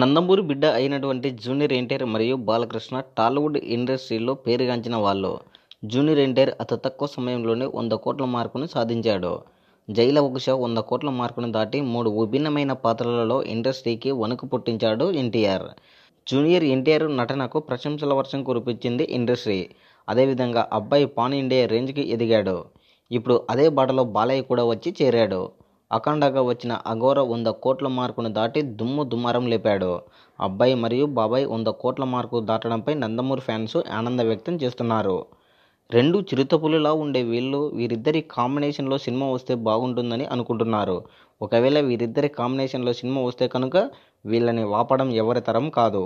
నందమూరి బిడ్డ అయినటువంటి జూనియర్ ఎన్టీఆర్ మరియు బాలకృష్ణ టాలీవుడ్ ఇండస్ట్రీలో పేరుగాంచిన వాళ్ళు జూనియర్ ఎన్టీఆర్ అతి తక్కువ సమయంలోనే వంద కోట్ల మార్కును సాధించాడు జైల ఒకష వంద కోట్ల మార్కును దాటి మూడు విభిన్నమైన పాత్రలలో ఇండస్ట్రీకి వణుకు పుట్టించాడు ఎన్టీఆర్ జూనియర్ ఎన్టీఆర్ నటనకు ప్రశంసల వర్షం కురిపించింది ఇండస్ట్రీ అదేవిధంగా అబ్బాయి పాన్ ఇండియా రేంజ్కి ఎదిగాడు ఇప్పుడు అదే బాటలో బాలయ్య కూడా వచ్చి చేరాడు అఖండగా వచ్చిన అఘోర వంద కోట్ల మార్కును దాటి దుమ్ము దుమ్మారం లేపాడు అబ్బాయి మరియు బాబాయ్ వంద కోట్ల మార్కు దాటడంపై నందమూరి ఫ్యాన్స్ ఆనంద వ్యక్తం చేస్తున్నారు రెండు చిరుతపులులా ఉండే వీళ్ళు వీరిద్దరి కాంబినేషన్లో సినిమా వస్తే బాగుంటుందని అనుకుంటున్నారు ఒకవేళ వీరిద్దరి కాంబినేషన్లో సినిమా వస్తే కనుక వీళ్ళని వాపడం ఎవరి తరం కాదు